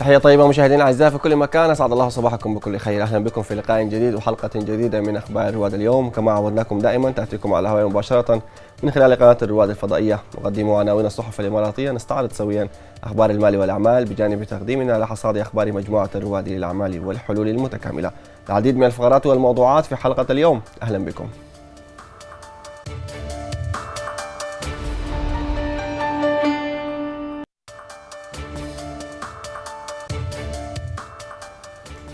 تحية طيبة مشاهدينا الأعزاء في كل مكان أسعد الله صباحكم بكل خير أهلا بكم في لقاء جديد وحلقة جديدة من أخبار الرواد اليوم كما عودناكم دائما تأتيكم على الهواء مباشرة من خلال قناة الرواد الفضائية نقدم عناوين الصحف الإماراتية نستعرض سويا أخبار المال والأعمال بجانب تقديمنا لحصاد أخبار مجموعة الرواد للأعمال والحلول المتكاملة العديد من الفقرات والموضوعات في حلقة اليوم أهلا بكم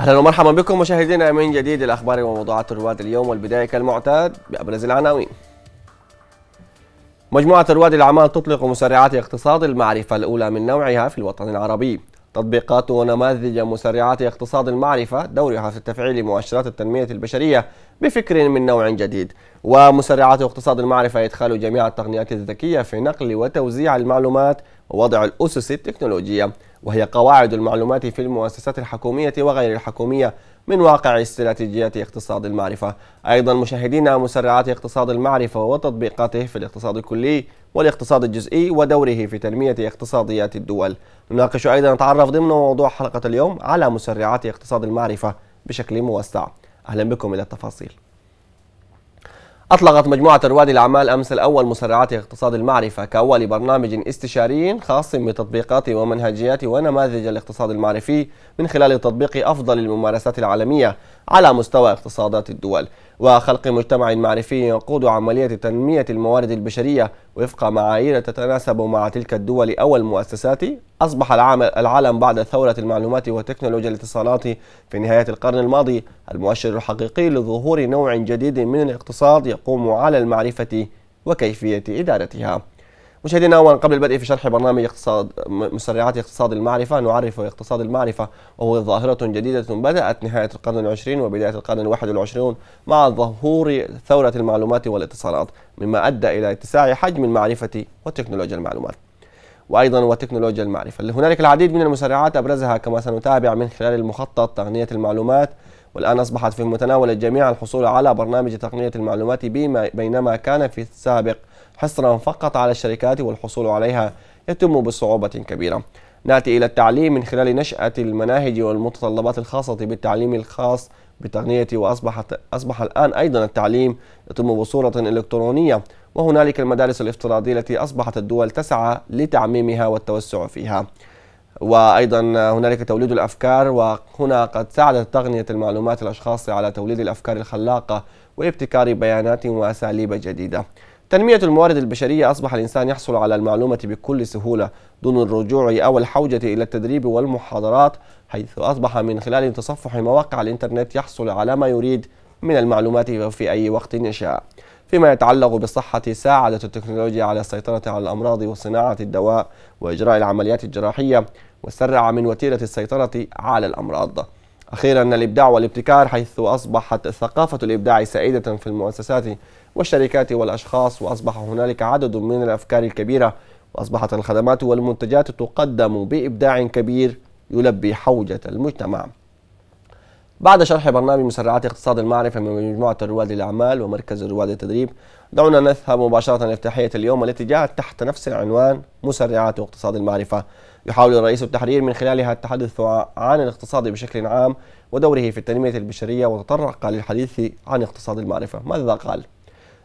اهلا ومرحبا بكم مشاهدينا من جديد الاخبار وموضوعات رواد اليوم والبدايه كالمعتاد بابرز العناوين. مجموعه رواد الاعمال تطلق مسرعات اقتصاد المعرفه الاولى من نوعها في الوطن العربي. تطبيقات ونماذج مسرعات اقتصاد المعرفة دورها في تفعيل مؤشرات التنمية البشرية بفكر من نوع جديد ومسرعات اقتصاد المعرفة إدخال جميع التقنيات الذكية في نقل وتوزيع المعلومات ووضع الأسس التكنولوجية وهي قواعد المعلومات في المؤسسات الحكومية وغير الحكومية من واقع استراتيجية اقتصاد المعرفة أيضا مشاهدينا مسرعات اقتصاد المعرفة وتطبيقاته في الاقتصاد الكلي والاقتصاد الجزئي ودوره في تنمية اقتصاديات الدول نناقش أيضا نتعرف ضمن موضوع حلقة اليوم على مسرعات اقتصاد المعرفة بشكل موسع أهلا بكم إلى التفاصيل أطلقت مجموعة رواد الأعمال أمس الأول مسرعات اقتصاد المعرفة كأول برنامج استشاري خاص بتطبيقات ومنهجيات ونماذج الاقتصاد المعرفي من خلال تطبيق أفضل الممارسات العالمية على مستوى اقتصادات الدول وخلق مجتمع معرفي يقود عملية تنمية الموارد البشرية وفق معايير تتناسب مع تلك الدول أو المؤسسات أصبح العالم بعد ثورة المعلومات وتكنولوجيا الاتصالات في نهاية القرن الماضي المؤشر الحقيقي لظهور نوع جديد من الاقتصاد يقوم على المعرفة وكيفية إدارتها مشاهدينا اولا قبل البدء في شرح برنامج اقتصاد مسرعات اقتصاد المعرفه نعرف اقتصاد المعرفه وهو ظاهره جديده بدات نهايه القرن العشرين وبدايه القرن الواحد والعشرون مع ظهور ثوره المعلومات والاتصالات مما ادى الى اتساع حجم المعرفه وتكنولوجيا المعلومات. وايضا وتكنولوجيا المعرفه، هنالك العديد من المسرعات ابرزها كما سنتابع من خلال المخطط تقنيه المعلومات والآن أصبحت في متناول الجميع الحصول على برنامج تقنية المعلومات بما بينما كان في السابق حصرا فقط على الشركات والحصول عليها يتم بصعوبة كبيرة نأتي إلى التعليم من خلال نشأة المناهج والمتطلبات الخاصة بالتعليم الخاص بتقنية وأصبحت أصبح الآن أيضا التعليم يتم بصورة إلكترونية وهنالك المدارس الافتراضية التي أصبحت الدول تسعى لتعميمها والتوسع فيها وأيضا هنالك توليد الأفكار وهنا قد ساعدت تقنية المعلومات الأشخاص على توليد الأفكار الخلاقة وابتكار بيانات وأساليب جديدة تنمية الموارد البشرية أصبح الإنسان يحصل على المعلومة بكل سهولة دون الرجوع أو الحوجة إلى التدريب والمحاضرات حيث أصبح من خلال تصفح مواقع الإنترنت يحصل على ما يريد من المعلومات في أي وقت يشاء فيما يتعلق بالصحة ساعدت التكنولوجيا على السيطرة على الأمراض وصناعة الدواء وإجراء العمليات الجراحية وسرع من وتيرة السيطرة على الأمراض أخيرا الإبداع والابتكار حيث أصبحت ثقافة الإبداع سائدة في المؤسسات والشركات والأشخاص وأصبح هنالك عدد من الأفكار الكبيرة وأصبحت الخدمات والمنتجات تقدم بإبداع كبير يلبي حوجة المجتمع بعد شرح برنامج مسرعات اقتصاد المعرفة من مجموعة رواد الأعمال ومركز رواد التدريب دعونا نذهب مباشرة لافتتاحية اليوم التي جاءت تحت نفس العنوان مسرعات اقتصاد المعرفة يحاول الرئيس التحرير من خلالها التحدث عن الاقتصاد بشكل عام ودوره في التنمية البشرية وتطرق للحديث عن اقتصاد المعرفة ماذا قال؟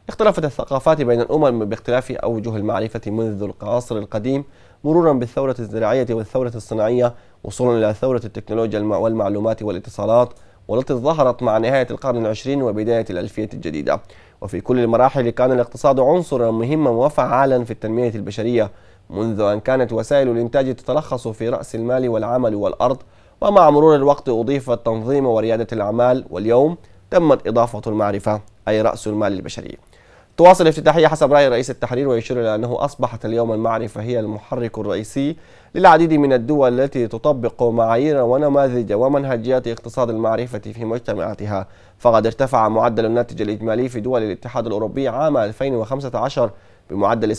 اختلفت الثقافات بين الأمم باختلاف أوجه المعرفة منذ العصر القديم مرورا بالثورة الزراعية والثورة الصناعية وصولا إلى ثورة التكنولوجيا والمعلومات والاتصالات والتي ظهرت مع نهاية القرن العشرين وبداية الألفية الجديدة وفي كل المراحل كان الاقتصاد عنصرا مهما وفعالا في التنمية البشرية منذ أن كانت وسائل الإنتاج تتلخص في رأس المال والعمل والأرض ومع مرور الوقت أضيف التنظيم وريادة الأعمال واليوم تمت إضافة المعرفة أي رأس المال البشري تواصل الافتتاحية حسب رأي رئيس التحرير ويشير إلى أنه أصبحت اليوم المعرفة هي المحرك الرئيسي للعديد من الدول التي تطبق معايير ونماذج ومنهجيات اقتصاد المعرفة في مجتمعاتها فقد ارتفع معدل الناتج الإجمالي في دول الاتحاد الأوروبي عام 2015 بمعدل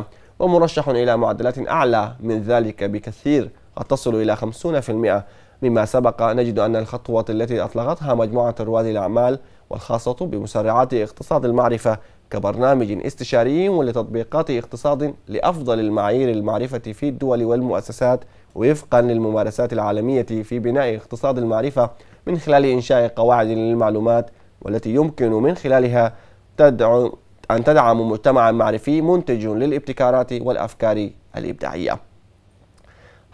7% ومرشح إلى معدلات أعلى من ذلك بكثير قد تصل إلى 50% مما سبق نجد أن الخطوة التي أطلقتها مجموعة رواد الأعمال والخاصة بمسرعات اقتصاد المعرفة كبرنامج استشاري ولتطبيقات اقتصاد لأفضل المعايير المعرفة في الدول والمؤسسات وفقا للممارسات العالمية في بناء اقتصاد المعرفة من خلال إنشاء قواعد للمعلومات والتي يمكن من خلالها تدعو أن تدعم مجتمعا معرفي منتج للابتكارات والأفكار الإبداعية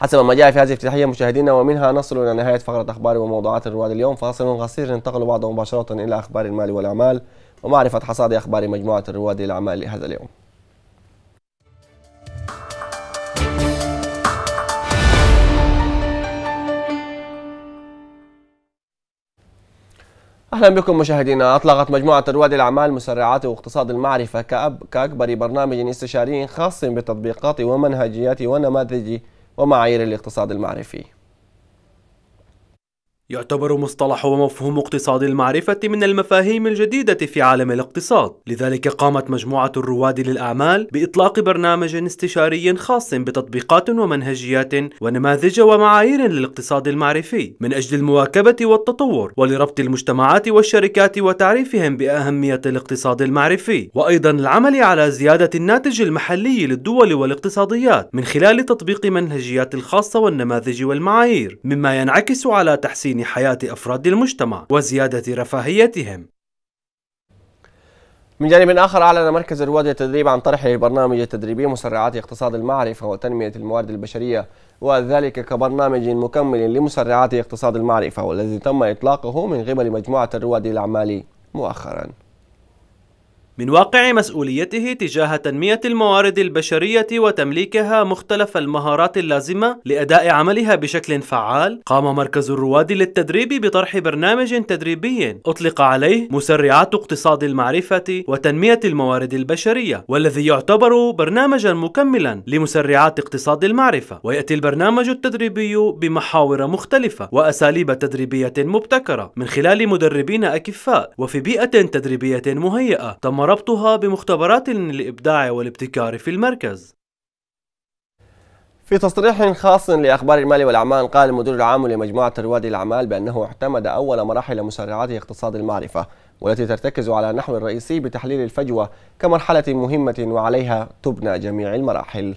حسب ما جاء في هذه الافتتاحية مشاهدينا ومنها نصل إلى نهاية فقرة أخبار وموضوعات الرواد اليوم فاصل قصير ننتقل بعده مباشرة إلى أخبار المال والأعمال ومعرفة حصاد أخبار مجموعة الرواد الأعمال لهذا اليوم اهلا بكم مشاهدينا اطلقت مجموعه رواد الاعمال مسرعات واقتصاد المعرفه كأب كاكبر برنامج استشاري خاص بالتطبيقات ومنهجيات ونماذج ومعايير الاقتصاد المعرفي يعتبر مصطلح ومفهوم اقتصاد المعرفة من المفاهيم الجديدة في عالم الاقتصاد لذلك قامت مجموعة الرواد للأعمال بإطلاق برنامج استشاري خاص بتطبيقات ومنهجيات ونماذج ومعايير للاقتصاد المعرفي من أجل المواكبة والتطور ولربط المجتمعات والشركات وتعريفهم بأهمية الاقتصاد المعرفي وأيضا العمل على زيادة الناتج المحلي للدول والاقتصاديات من خلال تطبيق منهجيات الخاصة والنماذج والمعايير مما ينعكس على تحسين تحسين حياة أفراد المجتمع وزيادة رفاهيتهم من جانب آخر أعلن مركز رواد التدريب عن طرحه البرنامج التدريبي مسرعات اقتصاد المعرفة وتنمية الموارد البشرية وذلك كبرنامج مكمل لمسرعات اقتصاد المعرفة والذي تم إطلاقه من قبل مجموعة الرواد الأعمال مؤخراً من واقع مسؤوليته تجاه تنمية الموارد البشرية وتمليكها مختلف المهارات اللازمة لأداء عملها بشكل فعال، قام مركز الرواد للتدريب بطرح برنامج تدريبي أطلق عليه مسرعات اقتصاد المعرفة وتنمية الموارد البشرية، والذي يعتبر برنامجا مكملا لمسرعات اقتصاد المعرفة، ويأتي البرنامج التدريبي بمحاور مختلفة وأساليب تدريبية مبتكرة من خلال مدربين أكفاء وفي بيئة تدريبية مهيئة تم وربطها بمختبرات للإبداع والابتكار في المركز في تصريح خاص لأخبار المال والأعمال قال المدير العام لمجموعة رواد الأعمال بأنه اعتمد أول مراحل مسرعات اقتصاد المعرفة والتي ترتكز على النحو الرئيسي بتحليل الفجوة كمرحلة مهمة وعليها تبنى جميع المراحل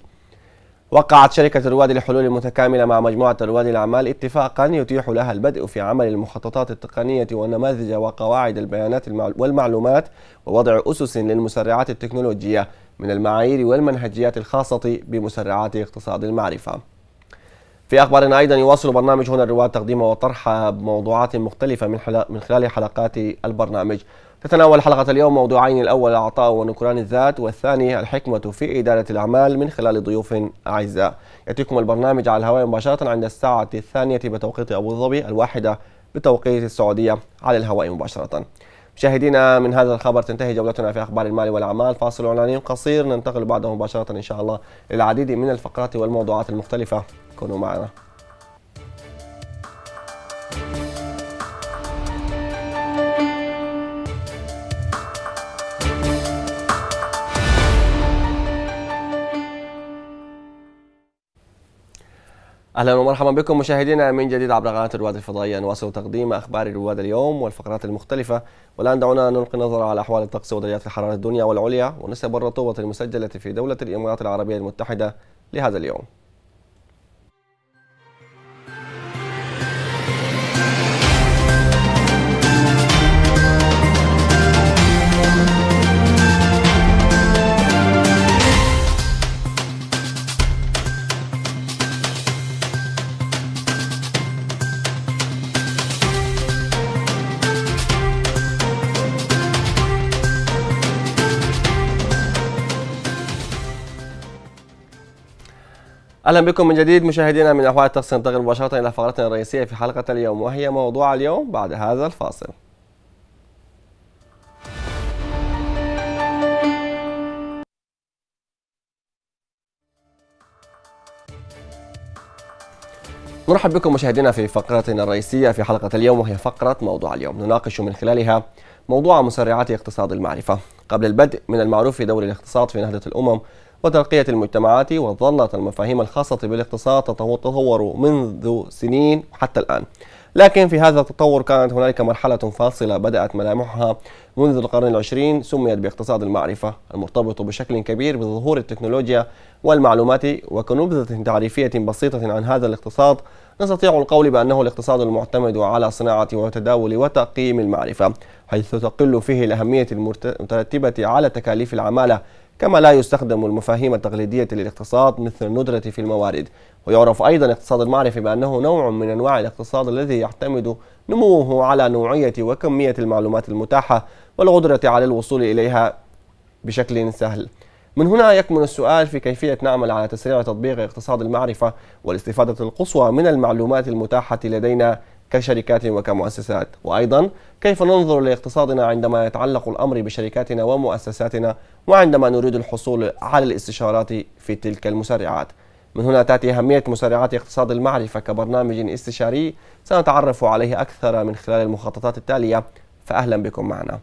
وقعت شركة رواد الحلول المتكاملة مع مجموعة رواد الأعمال اتفاقا يتيح لها البدء في عمل المخططات التقنية والنماذج وقواعد البيانات والمعلومات ووضع أسس للمسرعات التكنولوجية من المعايير والمنهجيات الخاصة بمسرعات اقتصاد المعرفة. في أخبار أيضا يواصل برنامج هنا الرواد تقديمه وطرح موضوعات مختلفة من, من خلال حلقات البرنامج تتناول حلقة اليوم موضوعين الأول العطاء ونكران الذات والثاني الحكمة في إدارة الأعمال من خلال ضيوف أعزاء يأتيكم البرنامج على الهواء مباشرة عند الساعة الثانية بتوقيت أبو ظبي الواحدة بتوقيت السعودية على الهواء مباشرة مشاهدينا من هذا الخبر تنتهي جولتنا في أخبار المال والأعمال فاصل إعلاني قصير ننتقل بعده مباشرة إن شاء الله للعديد من الفقرات والموضوعات المختلفة كونوا معنا اهلا ومرحبا بكم مشاهدينا من جديد عبر قناه الرواد الفضائيه نواصل تقديم اخبار الرواد اليوم والفقرات المختلفه والان دعونا نلقي نظره على احوال الطقس ودرجات الحراره الدنيا والعليا ونسب الرطوبه المسجله في دوله الامارات العربيه المتحده لهذا اليوم اهلا بكم من جديد مشاهدينا من احوال الطقس ننتقل مباشره الى فقرتنا الرئيسيه في حلقه اليوم وهي موضوع اليوم بعد هذا الفاصل. نرحب بكم مشاهدينا في فقرتنا الرئيسية في حلقة اليوم وهي فقرة موضوع اليوم نناقش من خلالها موضوع مسرعات اقتصاد المعرفة قبل البدء من المعروف في دور الاقتصاد في نهضة الأمم وترقية المجتمعات وظلت المفاهيم الخاصة بالاقتصاد تتطور منذ سنين حتى الآن لكن في هذا التطور كانت هنالك مرحلة فاصلة بدأت ملامحها منذ القرن العشرين سميت باقتصاد المعرفة المرتبط بشكل كبير بظهور التكنولوجيا والمعلومات وكنبذة تعريفية بسيطة عن هذا الاقتصاد نستطيع القول بأنه الاقتصاد المعتمد على صناعة وتداول وتقييم المعرفة حيث تقل فيه الأهمية المترتبة على تكاليف العمالة كما لا يستخدم المفاهيم التقليدية للاقتصاد مثل الندرة في الموارد ويعرف أيضا اقتصاد المعرفة بأنه نوع من أنواع الاقتصاد الذي يعتمد نموه على نوعية وكمية المعلومات المتاحة والقدرة على الوصول إليها بشكل سهل من هنا يكمن السؤال في كيفية نعمل على تسريع تطبيق اقتصاد المعرفة والاستفادة القصوى من المعلومات المتاحة لدينا كشركات وكمؤسسات وأيضا كيف ننظر لاقتصادنا عندما يتعلق الأمر بشركاتنا ومؤسساتنا وعندما نريد الحصول على الاستشارات في تلك المسرعات من هنا تأتي أهمية مسرعات اقتصاد المعرفة كبرنامج استشاري سنتعرف عليه أكثر من خلال المخططات التالية فأهلا بكم معنا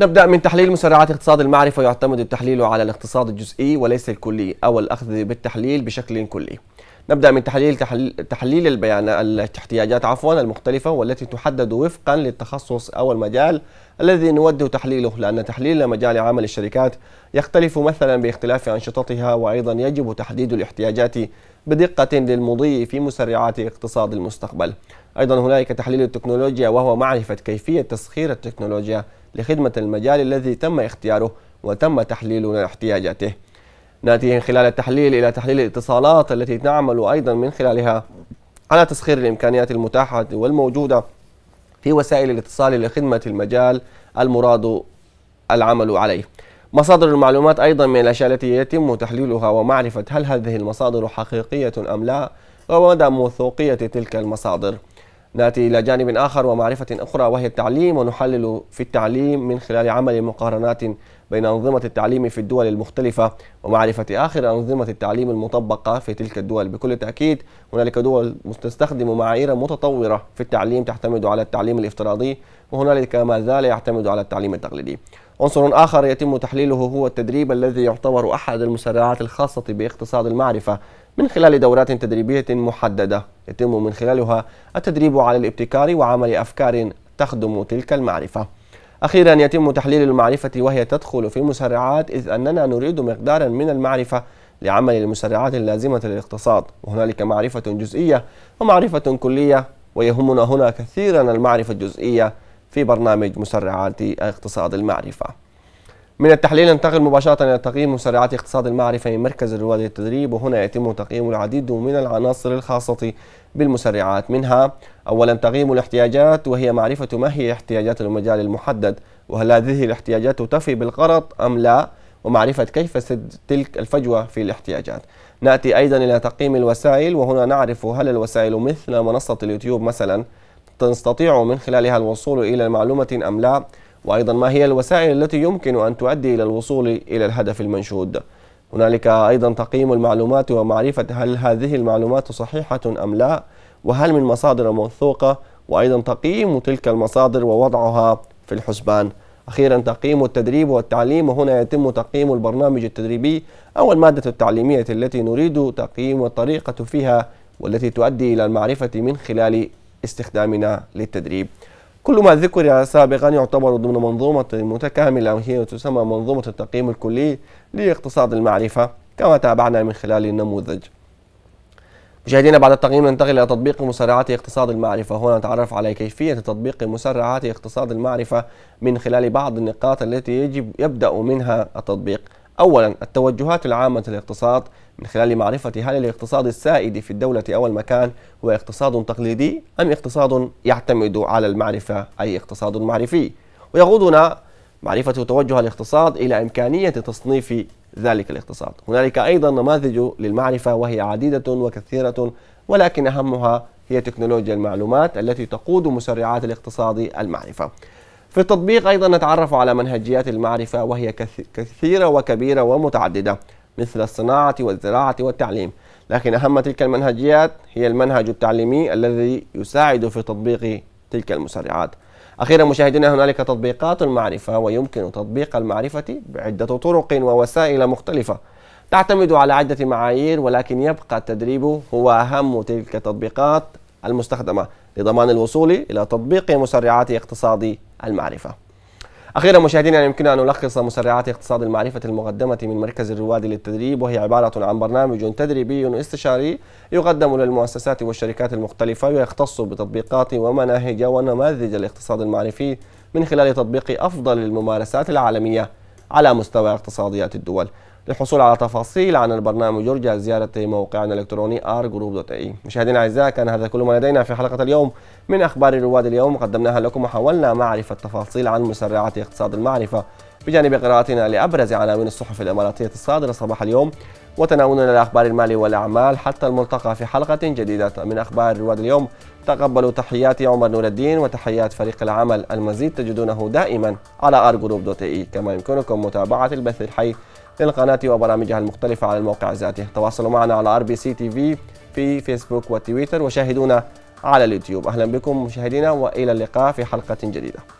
نبدأ من تحليل مسرعات اقتصاد المعرفة يعتمد التحليل على الاقتصاد الجزئي وليس الكلي أو الأخذ بالتحليل بشكل كلي نبدأ من تحليل تحليل البيان الاحتياجات عفوا المختلفة والتي تحدد وفقا للتخصص أو المجال الذي نود تحليله لأن تحليل مجال عمل الشركات يختلف مثلا باختلاف أنشطتها وأيضا يجب تحديد الاحتياجات بدقة للمضي في مسرعات اقتصاد المستقبل أيضا هنالك تحليل التكنولوجيا وهو معرفة كيفية تسخير التكنولوجيا لخدمة المجال الذي تم اختياره وتم تحليل احتياجاته ناتي من خلال التحليل إلى تحليل الاتصالات التي نعمل أيضا من خلالها على تسخير الإمكانيات المتاحة والموجودة في وسائل الاتصال لخدمة المجال المراد العمل عليه مصادر المعلومات أيضا من الأشياء التي يتم تحليلها ومعرفة هل هذه المصادر حقيقية أم لا ومدى موثوقية تلك المصادر نأتي إلى جانب آخر ومعرفة أخرى وهي التعليم ونحلل في التعليم من خلال عمل مقارنات بين أنظمة التعليم في الدول المختلفة ومعرفة آخر أنظمة التعليم المطبقة في تلك الدول بكل تأكيد هنالك دول تستخدم معايير متطورة في التعليم تعتمد على التعليم الافتراضي وهنالك ما زال يعتمد على التعليم التقليدي عنصر آخر يتم تحليله هو التدريب الذي يعتبر أحد المسرعات الخاصة باقتصاد المعرفة من خلال دورات تدريبية محددة يتم من خلالها التدريب على الابتكار وعمل أفكار تخدم تلك المعرفة أخيرا يتم تحليل المعرفة وهي تدخل في مسرعات إذ أننا نريد مقدارا من المعرفة لعمل المسرعات اللازمة للاقتصاد وهنالك معرفة جزئية ومعرفة كلية ويهمنا هنا كثيرا المعرفة الجزئية في برنامج مسرعات اقتصاد المعرفة من التحليل ننتقل مباشرة إلى تقييم مسرعات اقتصاد المعرفة من مركز الرواد للتدريب وهنا يتم تقييم العديد من العناصر الخاصة بالمسرعات منها أولا تقييم الاحتياجات وهي معرفة ما هي احتياجات المجال المحدد وهل هذه الاحتياجات تفي بالغرض أم لا ومعرفة كيف سد تلك الفجوة في الاحتياجات نأتي أيضا إلى تقييم الوسائل وهنا نعرف هل الوسائل مثل منصة اليوتيوب مثلا تستطيع من خلالها الوصول إلى معلومة أم لا وأيضا ما هي الوسائل التي يمكن أن تؤدي إلى الوصول إلى الهدف المنشود هنالك أيضا تقييم المعلومات ومعرفة هل هذه المعلومات صحيحة أم لا وهل من مصادر موثوقة وأيضا تقييم تلك المصادر ووضعها في الحسبان أخيرا تقييم التدريب والتعليم وهنا يتم تقييم البرنامج التدريبي أو المادة التعليمية التي نريد تقييم الطريقة فيها والتي تؤدي إلى المعرفة من خلال استخدامنا للتدريب كل ما ذكر سابقا يعتبر ضمن منظومة متكاملة وهي تسمى منظومة التقييم الكلي لاقتصاد المعرفة كما تابعنا من خلال النموذج مشاهدينا بعد التقييم ننتقل إلى تطبيق مسرعات اقتصاد المعرفة هنا نتعرف على كيفية تطبيق مسرعات اقتصاد المعرفة من خلال بعض النقاط التي يجب يبدأ منها التطبيق أولا التوجهات العامة للاقتصاد من خلال معرفة هل الاقتصاد السائد في الدولة أو المكان هو اقتصاد تقليدي أم اقتصاد يعتمد على المعرفة أي اقتصاد معرفي ويقودنا معرفة توجه الاقتصاد إلى إمكانية تصنيف ذلك الاقتصاد هنالك أيضا نماذج للمعرفة وهي عديدة وكثيرة ولكن أهمها هي تكنولوجيا المعلومات التي تقود مسرعات الاقتصاد المعرفة في التطبيق أيضا نتعرف على منهجيات المعرفة وهي كثيرة وكبيرة ومتعددة مثل الصناعة والزراعة والتعليم لكن أهم تلك المنهجيات هي المنهج التعليمي الذي يساعد في تطبيق تلك المسرعات أخيرا مشاهدينا هنالك تطبيقات المعرفة ويمكن تطبيق المعرفة بعدة طرق ووسائل مختلفة تعتمد على عدة معايير ولكن يبقى التدريب هو أهم تلك التطبيقات المستخدمة لضمان الوصول إلى تطبيق مسرعات اقتصاد المعرفة أخيرا مشاهدينا يعني يمكننا أن نلخص مسرعات اقتصاد المعرفة المقدمة من مركز الرواد للتدريب وهي عبارة عن برنامج تدريبي استشاري يقدم للمؤسسات والشركات المختلفة ويختص بتطبيقات ومناهج ونماذج الاقتصاد المعرفي من خلال تطبيق أفضل الممارسات العالمية على مستوى اقتصاديات الدول للحصول على تفاصيل عن البرنامج يرجى زيارة موقعنا الإلكتروني rgroup.ae مشاهدينا الأعزاء كان هذا كل ما لدينا في حلقة اليوم من أخبار رواد اليوم قدمناها لكم وحاولنا معرفة تفاصيل عن مسرعات اقتصاد المعرفة بجانب قراءتنا لأبرز عناوين الصحف الإماراتية الصادرة صباح اليوم وتناولنا لأخبار المال والأعمال حتى الملتقى في حلقة جديدة من أخبار رواد اليوم تقبلوا تحياتي عمر نور الدين وتحيات فريق العمل المزيد تجدونه دائما على rgroup.ae كما يمكنكم متابعة البث الحي للقناة وبرامجها المختلفة على الموقع ذاته تواصلوا معنا على ار بي سي تي في في فيسبوك وتويتر وشاهدونا على اليوتيوب أهلا بكم مشاهدينا وإلى اللقاء في حلقة جديدة